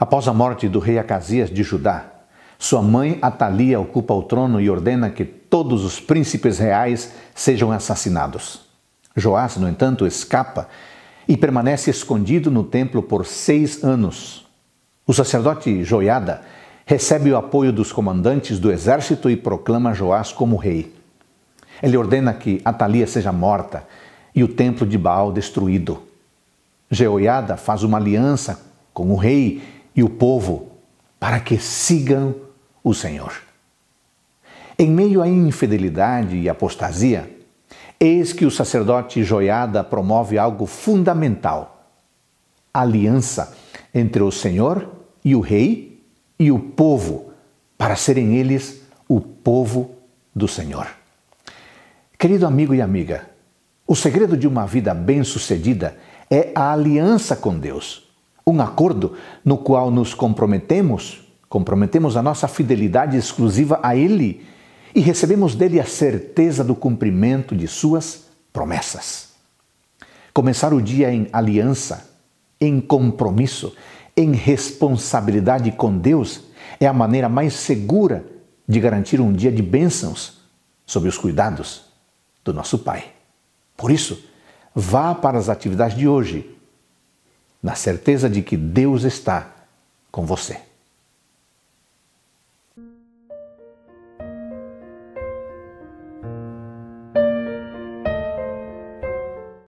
Após a morte do rei Acasias de Judá, sua mãe Atalia ocupa o trono e ordena que todos os príncipes reais sejam assassinados. Joás, no entanto, escapa e permanece escondido no templo por seis anos. O sacerdote Joiada recebe o apoio dos comandantes do exército e proclama Joás como rei. Ele ordena que Atalia seja morta e o templo de Baal destruído. Jeoiada faz uma aliança com o rei e o povo para que sigam o Senhor. Em meio à infidelidade e apostasia, eis que o sacerdote Joiada promove algo fundamental: aliança entre o Senhor e o rei e o povo, para serem eles o povo do Senhor. Querido amigo e amiga, o segredo de uma vida bem-sucedida é a aliança com Deus um acordo no qual nos comprometemos, comprometemos a nossa fidelidade exclusiva a Ele e recebemos dele a certeza do cumprimento de suas promessas. Começar o dia em aliança, em compromisso, em responsabilidade com Deus é a maneira mais segura de garantir um dia de bênçãos sob os cuidados do nosso Pai. Por isso, vá para as atividades de hoje na certeza de que Deus está com você.